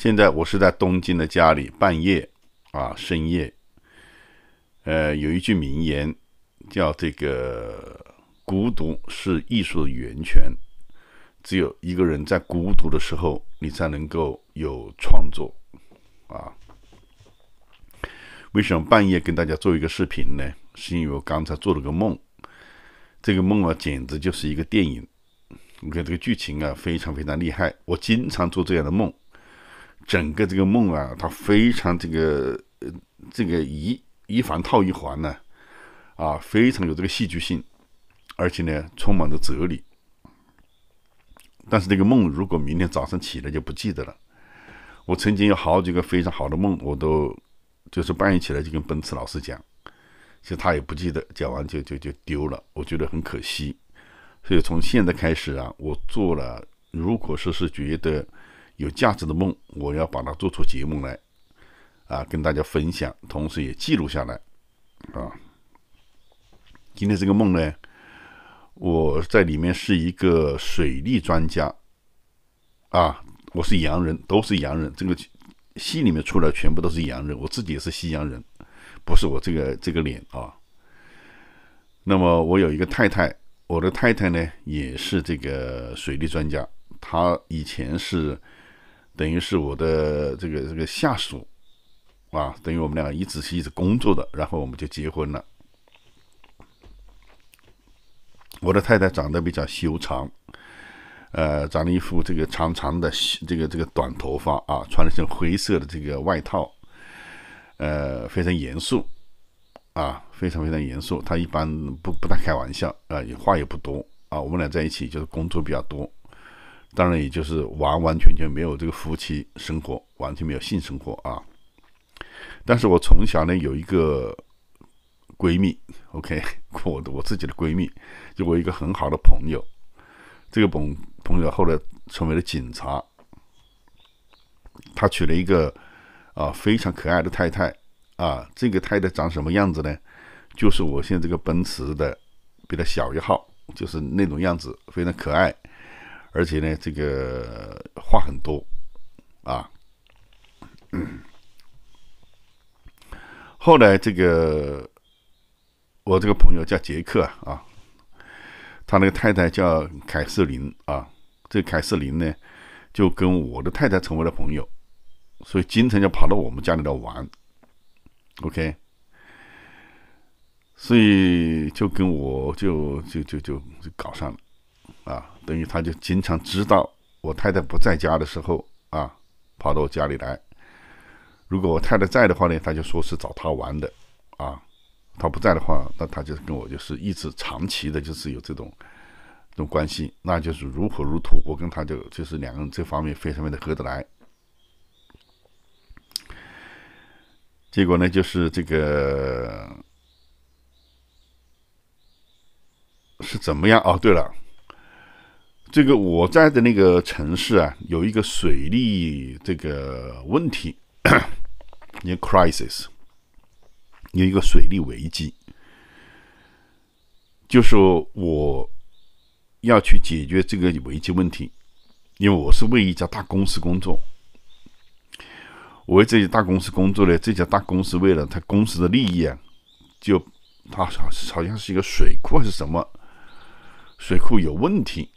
现在我是在东京的家里，半夜啊深夜，呃，有一句名言叫“这个孤独是艺术的源泉”，只有一个人在孤独的时候，你才能够有创作啊。为什么半夜跟大家做一个视频呢？是因为我刚才做了个梦，这个梦啊简直就是一个电影，你看这个剧情啊非常非常厉害。我经常做这样的梦。整个这个梦啊，它非常这个呃，这个一一环套一环呢，啊，非常有这个戏剧性，而且呢，充满着哲理。但是这个梦，如果明天早上起来就不记得了。我曾经有好几个非常好的梦，我都就是半夜起来就跟奔驰老师讲，其实他也不记得，讲完就就就丢了，我觉得很可惜。所以从现在开始啊，我做了，如果说是觉得。有价值的梦，我要把它做出节目来，啊，跟大家分享，同时也记录下来，啊。今天这个梦呢，我在里面是一个水利专家，啊，我是洋人，都是洋人，这个戏里面出来全部都是洋人，我自己也是西洋人，不是我这个这个脸啊。那么我有一个太太，我的太太呢也是这个水利专家，她以前是。等于是我的这个这个下属，啊，等于我们俩一直是一直工作的，然后我们就结婚了。我的太太长得比较修长，呃，长了一副这个长长的这个这个短头发啊，穿一身灰色的这个外套，呃，非常严肃，啊，非常非常严肃。她一般不不大开玩笑啊，话也不多啊。我们俩在一起就是工作比较多。当然，也就是完完全全没有这个夫妻生活，完全没有性生活啊。但是我从小呢有一个闺蜜，OK，我的我自己的闺蜜，就我一个很好的朋友。这个朋朋友后来成为了警察，他娶了一个啊非常可爱的太太啊。这个太太长什么样子呢？就是我现在这个奔驰的比她小一号，就是那种样子，非常可爱。而且呢，这个话很多，啊。后来这个我这个朋友叫杰克啊，他那个太太叫凯瑟琳啊，这凯瑟琳呢就跟我的太太成为了朋友，所以经常就跑到我们家里来玩，OK，所以就跟我就就就就就搞上了。啊，等于他就经常知道我太太不在家的时候啊，跑到我家里来。如果我太太在的话呢，他就说是找他玩的。啊，他不在的话，那他就跟我就是一直长期的，就是有这种这种关系，那就是如火如荼。我跟他就就是两个人这方面非常的合得来。结果呢，就是这个是怎么样？哦，对了。这个我在的那个城市啊，有一个水利这个问题，一个 crisis，有一个水利危机，就是我要去解决这个危机问题，因为我是为一家大公司工作，我为这些大公司工作呢，这家大公司为了他公司的利益啊，就他好像是一个水库还是什么，水库有问题。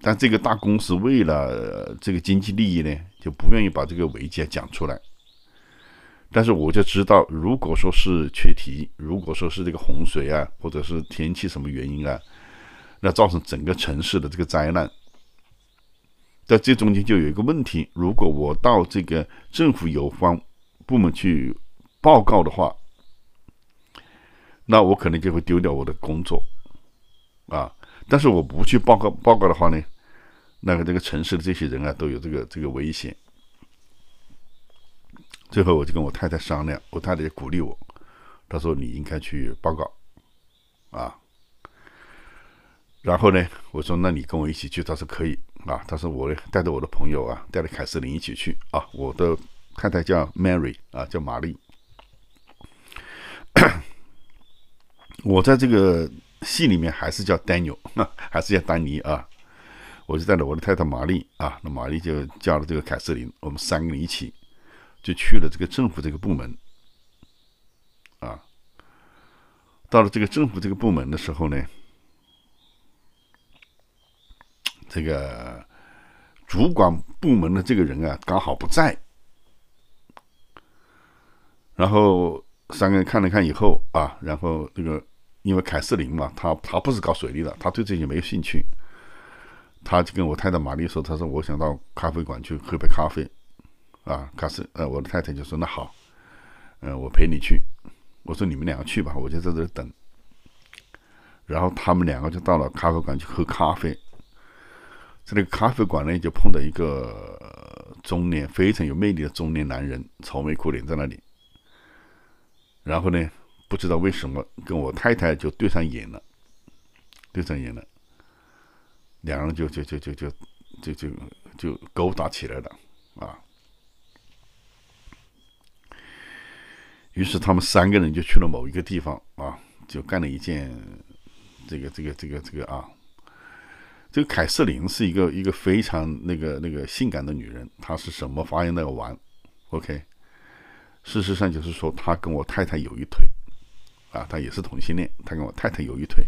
但这个大公司为了这个经济利益呢，就不愿意把这个危机讲出来。但是我就知道，如果说是缺堤，如果说是这个洪水啊，或者是天气什么原因啊，那造成整个城市的这个灾难。在这中间就有一个问题：如果我到这个政府有关部门去报告的话，那我可能就会丢掉我的工作，啊！但是我不去报告报告的话呢？那个这个城市的这些人啊，都有这个这个危险。最后，我就跟我太太商量，我太太鼓励我，她说你应该去报告，啊。然后呢，我说那你跟我一起去，她说可以啊。她说我带着我的朋友啊，带着凯瑟琳一起去啊。我的太太叫 Mary 啊，叫玛丽。我在这个戏里面还是叫 Daniel，还是叫丹尼啊。我就带着我的太太玛丽啊，那玛丽就叫了这个凯瑟琳，我们三个人一起就去了这个政府这个部门啊。到了这个政府这个部门的时候呢，这个主管部门的这个人啊刚好不在，然后三个人看了看以后啊，然后这个因为凯瑟琳嘛，她她不是搞水利的，她对这些没有兴趣。他就跟我太太玛丽说：“他说我想到咖啡馆去喝杯咖啡，啊，咖啡，呃，我的太太就说那好，嗯，我陪你去。我说你们两个去吧，我就在这等。然后他们两个就到了咖啡馆去喝咖啡。在那个咖啡馆呢，就碰到一个中年非常有魅力的中年男人，愁眉苦脸在那里。然后呢，不知道为什么跟我太太就对上眼了，对上眼了。”两人就就就就就就就就勾搭起来了啊！于是他们三个人就去了某一个地方啊，就干了一件这个这个这个这个啊。这个凯瑟琳是一个一个非常那个那个性感的女人，她是什么？发样都要玩，OK。事实上就是说，她跟我太太有一腿啊，她也是同性恋，她跟我太太有一腿，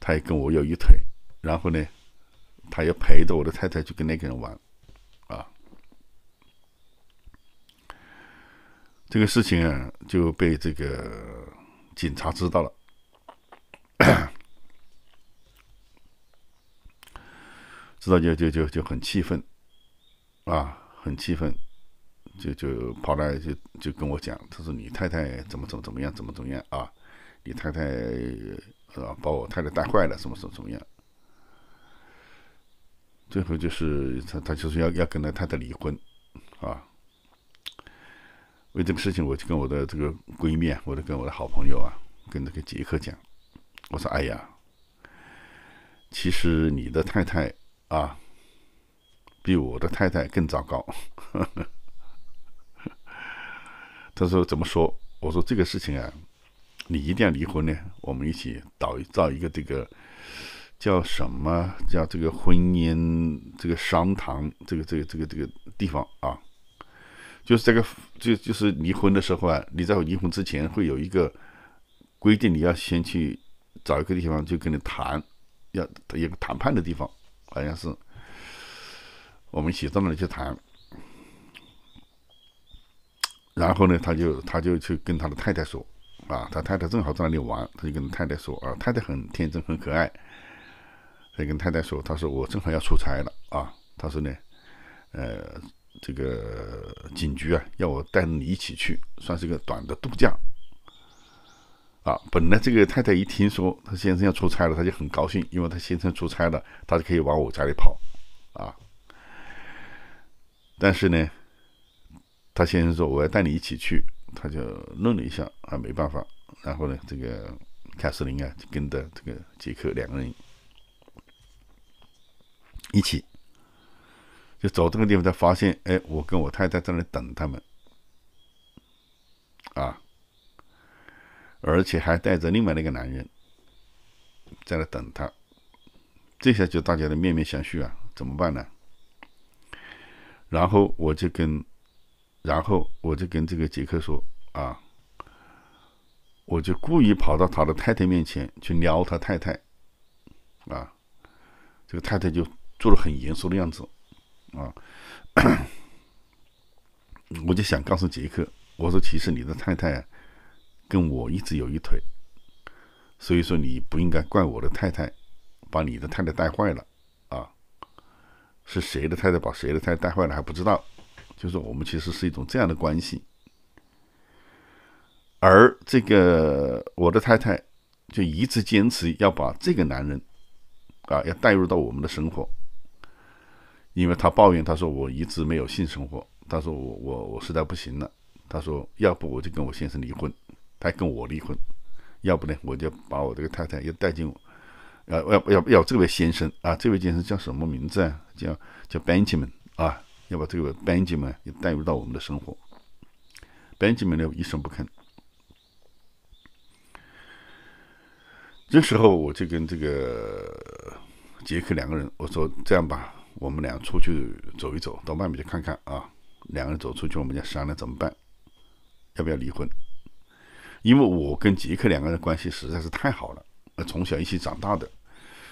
她也跟我有一腿。然后呢，他也陪着我的太太去跟那个人玩，啊，这个事情啊就被这个警察知道了，知道就就就就很气愤，啊，很气愤，就就跑来就就跟我讲，他说你太太怎么怎么怎么样，怎么怎么样啊，你太太是吧，把我太太带坏了，怎么怎么怎么样。最后就是他，他就是要要跟他太太离婚，啊！为这个事情，我就跟我的这个闺蜜，我就跟我的好朋友啊，跟那个杰克讲，我说：“哎呀，其实你的太太啊，比我的太太更糟糕。”他说：“怎么说？”我说：“这个事情啊，你一定要离婚呢。我们一起找造一个这个。”叫什么叫这个婚姻这个商谈这个这个这个这个地方啊，就是这个就就是离婚的时候啊，你在离婚之前会有一个规定，你要先去找一个地方去跟你谈，要有个谈判的地方，好像是我们一起到那里去谈，然后呢，他就他就去跟他的太太说啊，他太太正好在那里玩，他就跟太太说啊，太太很天真很可爱。再跟太太说，他说我正好要出差了啊，他说呢，呃，这个警局啊，要我带你一起去，算是个短的度假。啊，本来这个太太一听说他先生要出差了，她就很高兴，因为他先生出差了，她就可以往我家里跑，啊。但是呢，他先生说我要带你一起去，他就愣了一下，啊，没办法。然后呢，这个凯瑟琳啊，就跟着这个杰克两个人。一起就走这个地方，才发现哎，我跟我太太在那等他们啊，而且还带着另外那个男人在那等他。这下就大家的面面相觑啊，怎么办呢？然后我就跟，然后我就跟这个杰克说啊，我就故意跑到他的太太面前去撩他太太啊，这个太太就。做的很严肃的样子，啊，我就想告诉杰克，我说其实你的太太跟我一直有一腿，所以说你不应该怪我的太太把你的太太带坏了，啊，是谁的太太把谁的太太带坏了还不知道，就是我们其实是一种这样的关系，而这个我的太太就一直坚持要把这个男人，啊，要带入到我们的生活。因为他抱怨，他说我一直没有性生活，他说我我我实在不行了，他说要不我就跟我先生离婚，他跟我离婚，要不呢我就把我这个太太又带进，要要要要这位先生啊，这位先生叫什么名字啊？叫叫 Benjamin 啊，要把这位 Benjamin 也带入到我们的生活。Benjamin 呢一声不吭，这时候我就跟这个杰克两个人，我说这样吧。我们俩出去走一走，到外面去看看啊！两个人走出去，我们就商量怎么办，要不要离婚？因为我跟杰克两个人关系实在是太好了，呃，从小一起长大的，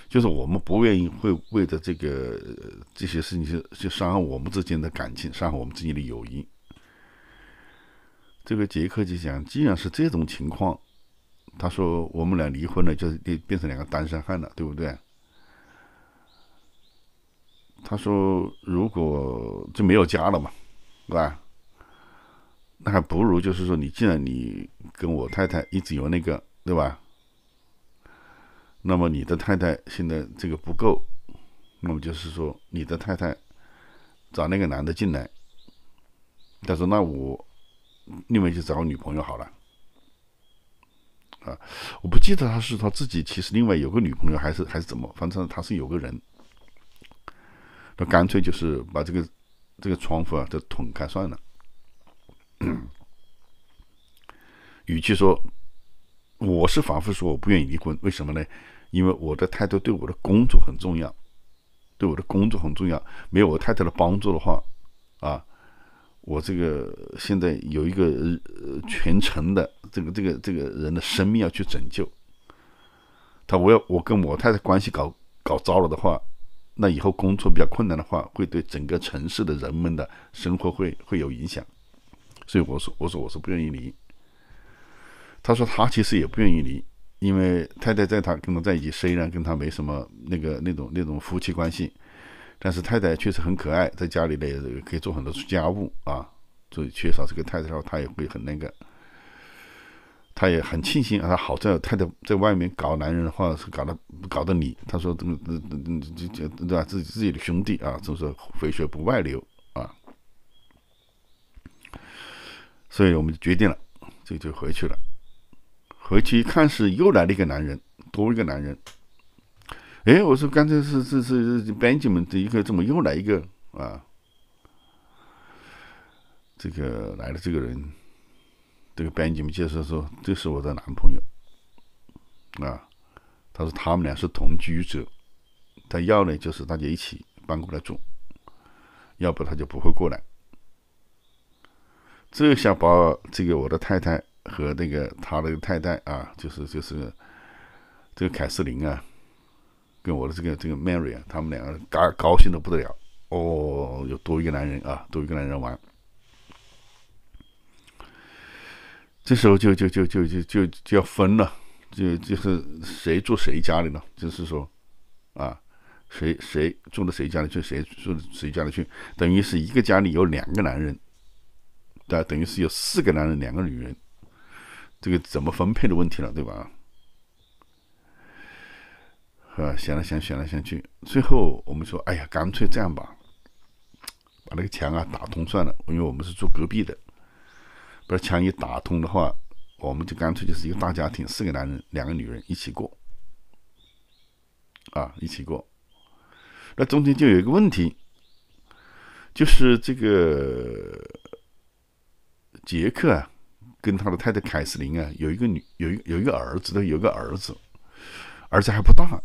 就是我们不愿意会为着这个这些事情去去伤害我们之间的感情，伤害我们之间的友谊。这个杰克就讲，既然是这种情况，他说我们俩离婚了，就变变成两个单身汉了，对不对？他说：“如果就没有家了嘛，是吧？那还不如就是说，你既然你跟我太太一直有那个，对吧？那么你的太太现在这个不够，那么就是说，你的太太找那个男的进来。他说：‘那我另外去找个女朋友好了。’啊，我不记得他是他自己，其实另外有个女朋友，还是还是怎么？反正他是有个人。”他干脆就是把这个这个窗户啊，都捅开算了。与其说，我是反复说我不愿意离婚，为什么呢？因为我的态度对我的工作很重要，对我的工作很重要。没有我太太的帮助的话，啊，我这个现在有一个全程的这个这个这个人的生命要去拯救。他我要我跟我太太关系搞搞糟了的话。那以后工作比较困难的话，会对整个城市的人们的生活会会有影响，所以我说，我说我是不愿意离。他说他其实也不愿意离，因为太太在他跟他在一起，虽然跟他没什么那个那种那种夫妻关系，但是太太确实很可爱，在家里呢可以做很多家务啊，所以缺少这个太太的话，他也会很那个。他也很庆幸啊，好在太太在外面搞男人的话是搞得搞得你，他说这么嗯嗯嗯就对吧，自己自己的兄弟啊，就是回血不外流啊，所以我们就决定了，这就回去了。回去一看是又来了一个男人，多一个男人。哎，我说刚才是是是 Benjamin 的一个，怎么又来一个啊？这个来了这个人。这个白金们介绍说：“这是我的男朋友，啊，他说他们俩是同居者，他要呢就是大家一起搬过来住，要不他就不会过来。这下把这个我的太太和那个他的太太啊，就是就是这个凯瑟琳啊，跟我的这个这个 Mary 啊，他们两个高高兴的不得了哦，有多一个男人啊，多一个男人玩。”这时候就就就就就就就要分了，就就是谁住谁家里呢？就是说，啊，谁谁住到谁家里去，谁住到谁家里去，等于是一个家里有两个男人，对，等于是有四个男人，两个女人，这个怎么分配的问题了，对吧？啊，想来想，想来想去，最后我们说，哎呀，干脆这样吧，把那个墙啊打通算了，因为我们是住隔壁的。把墙一打通的话，我们就干脆就是一个大家庭，四个男人，两个女人一起过，啊，一起过。那中间就有一个问题，就是这个杰克啊，跟他的太太凯瑟琳啊，有一个女，有一有一个儿子的，有个儿子，儿子还不大。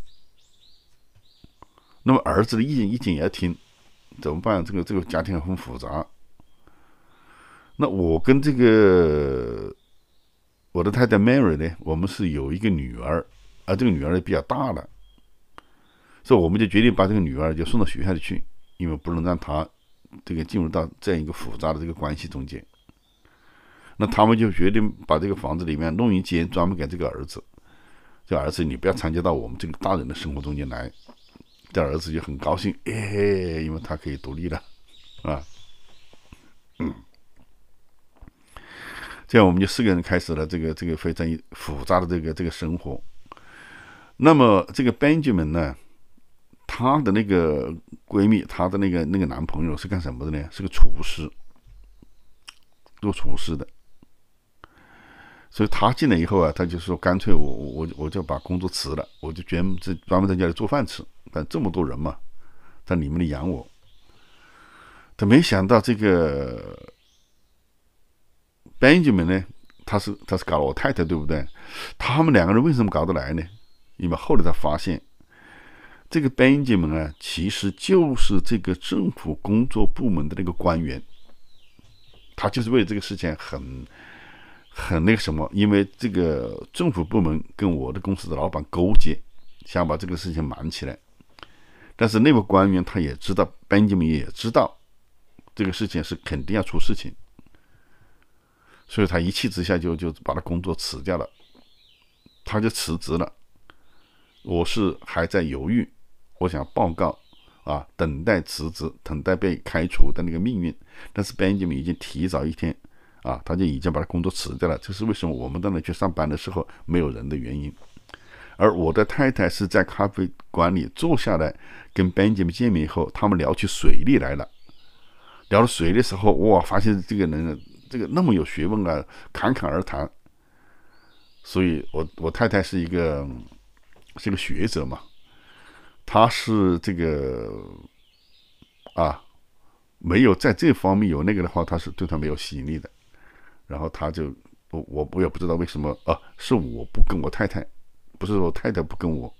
那么儿子的意见意见也要听，怎么办？这个这个家庭很复杂。那我跟这个我的太太 Mary 呢，我们是有一个女儿，而这个女儿呢比较大了，所以我们就决定把这个女儿就送到学校里去，因为不能让她这个进入到这样一个复杂的这个关系中间。那他们就决定把这个房子里面弄一间专门给这个儿子，这儿子你不要参加到我们这个大人的生活中间来，这儿子就很高兴，哎，因为他可以独立了，啊，嗯。这样我们就四个人开始了这个这个非常复杂的这个这个生活。那么这个 Benjamin 呢，她的那个闺蜜，她的那个那个男朋友是干什么的呢？是个厨师，做厨师的。所以他进来以后啊，他就说干脆我我我我就把工作辞了，我就专门在专门在家里做饭吃。但这么多人嘛，在你们得养我。他没想到这个。Benjamin 呢？他是他是搞了我太太，对不对？他们两个人为什么搞得来呢？因为后来他发现，这个 Benjamin 啊，其实就是这个政府工作部门的那个官员，他就是为这个事情很很那个什么。因为这个政府部门跟我的公司的老板勾结，想把这个事情瞒起来。但是内部官员他也知道，Benjamin 也知道，这个事情是肯定要出事情。所以他一气之下就就把他工作辞掉了，他就辞职了。我是还在犹豫，我想报告啊，等待辞职，等待被开除的那个命运。但是 Benjamin 已经提早一天啊，他就已经把他工作辞掉了。这是为什么我们到那去上班的时候没有人的原因。而我的太太是在咖啡馆里坐下来跟 Benjamin 见面以后，他们聊起水利来了。聊到水的时候，哇，发现这个人。这个那么有学问啊，侃侃而谈。所以，我我太太是一个是一个学者嘛，他是这个啊，没有在这方面有那个的话，他是对他没有吸引力的。然后他就我我我也不知道为什么啊，是我不跟我太太，不是我太太不跟我，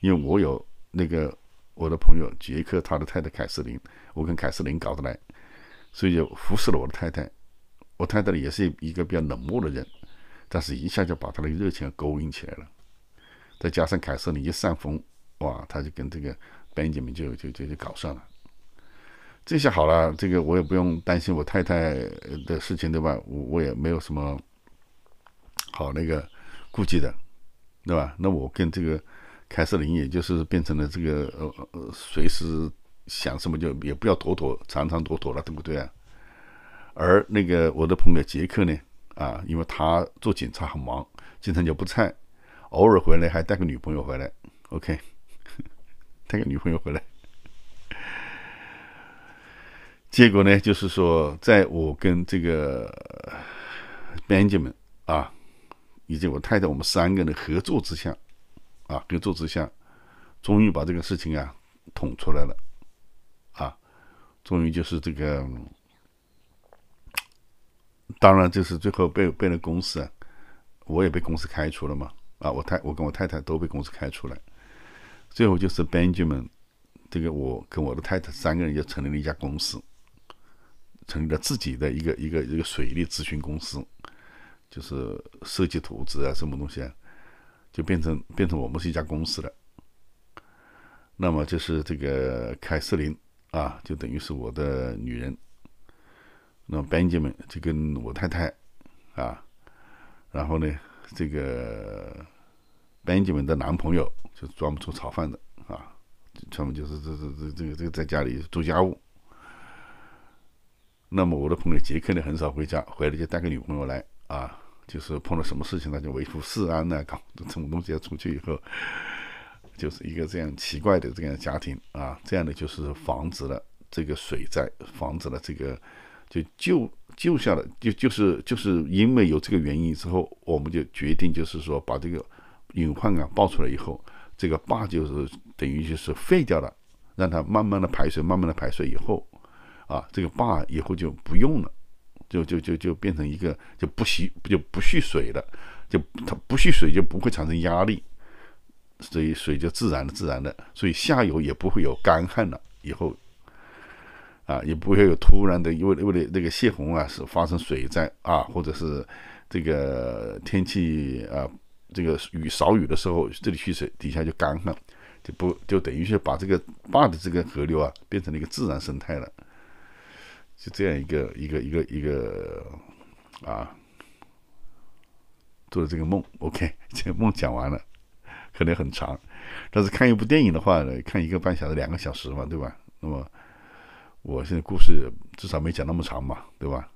因为我有那个我的朋友杰克，他的太太凯瑟琳，我跟凯瑟琳搞得来，所以就服侍了我的太太。我太太也是一个比较冷漠的人，但是一下就把他的热情勾引起来了。再加上凯瑟琳一上风，哇，他就跟这个 Benjamin 就就就就搞上了。这下好了，这个我也不用担心我太太的事情，对吧？我我也没有什么好那个顾忌的，对吧？那我跟这个凯瑟琳，也就是变成了这个呃呃，随时想什么就也不要躲躲藏藏躲躲了，对不对啊？而那个我的朋友杰克呢？啊，因为他做警察很忙，经常就不在，偶尔回来还带个女朋友回来。OK，带个女朋友回来。结果呢，就是说，在我跟这个 Benjamin 啊，以及我太太我们三个人的合作之下，啊，合作之下，终于把这个事情啊捅出来了，啊，终于就是这个。当然，就是最后被被那公司，我也被公司开除了嘛。啊，我太我跟我太太都被公司开除了。最后就是编 i 们，这个我跟我的太太三个人就成立了一家公司，成立了自己的一个一个一个水利咨询公司，就是设计图纸啊，什么东西啊，就变成变成我们是一家公司了。那么就是这个凯瑟琳啊，就等于是我的女人。那 Benjamin 就跟我太太，啊，然后呢，这个 Benjamin 的男朋友就专门做炒饭的，啊，专门就是这这这这个这个在家里做家务。那么我的朋友杰克呢，很少回家，回来就带个女朋友来，啊，就是碰到什么事情呢，就维护治安呢，搞什么东西要出去以后，就是一个这样奇怪的这样家庭啊，这样的就是防止了这个水灾，防止了这个。就救救下了，就就是就是因为有这个原因之后，我们就决定就是说把这个隐患啊爆出来以后，这个坝就是等于就是废掉了，让它慢慢的排水，慢慢的排水以后，啊，这个坝以后就不用了，就就就就变成一个就不蓄就不蓄水了，就它不蓄水就不会产生压力，所以水就自然的自然的，所以下游也不会有干旱了以后。啊，也不会有突然的，为为了那个泄洪啊，是发生水灾啊，或者是这个天气啊，这个雨少雨的时候，这里蓄水底下就干了，就不就等于是把这个坝的这个河流啊，变成了一个自然生态了，是这样一个一个一个一个啊，做这个梦，OK，这个梦讲完了，可能很长，但是看一部电影的话，呢，看一个半小时、两个小时嘛，对吧？那么。我现在故事至少没讲那么长嘛，对吧？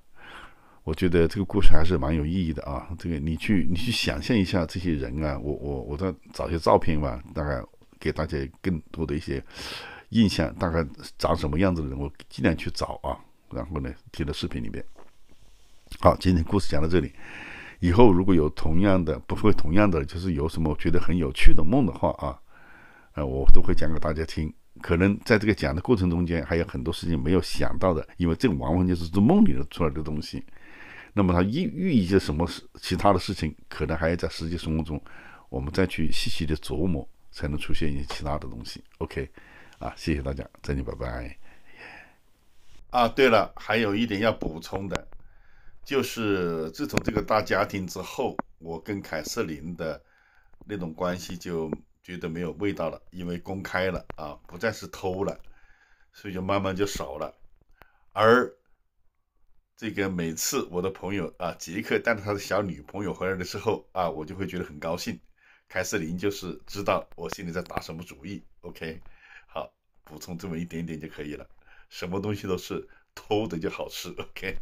我觉得这个故事还是蛮有意义的啊。这个你去你去想象一下这些人啊，我我我再找些照片吧，大概给大家更多的一些印象，大概长什么样子的人，我尽量去找啊。然后呢，贴到视频里面。好，今天故事讲到这里。以后如果有同样的不会同样的，就是有什么觉得很有趣的梦的话啊，呃，我都会讲给大家听。可能在这个讲的过程中间，还有很多事情没有想到的，因为这往往就是从梦里头出来的东西。那么他寓寓意着什么其他的事情，可能还要在实际生活中，我们再去细细的琢磨，才能出现一些其他的东西。OK，啊，谢谢大家，再见，拜拜。啊，对了，还有一点要补充的，就是自从这个大家庭之后，我跟凯瑟琳的那种关系就。觉得没有味道了，因为公开了啊，不再是偷了，所以就慢慢就少了。而这个每次我的朋友啊杰克带着他的小女朋友回来的时候啊，我就会觉得很高兴。凯瑟琳就是知道我心里在打什么主意。OK，好，补充这么一点点就可以了。什么东西都是偷的就好吃。OK。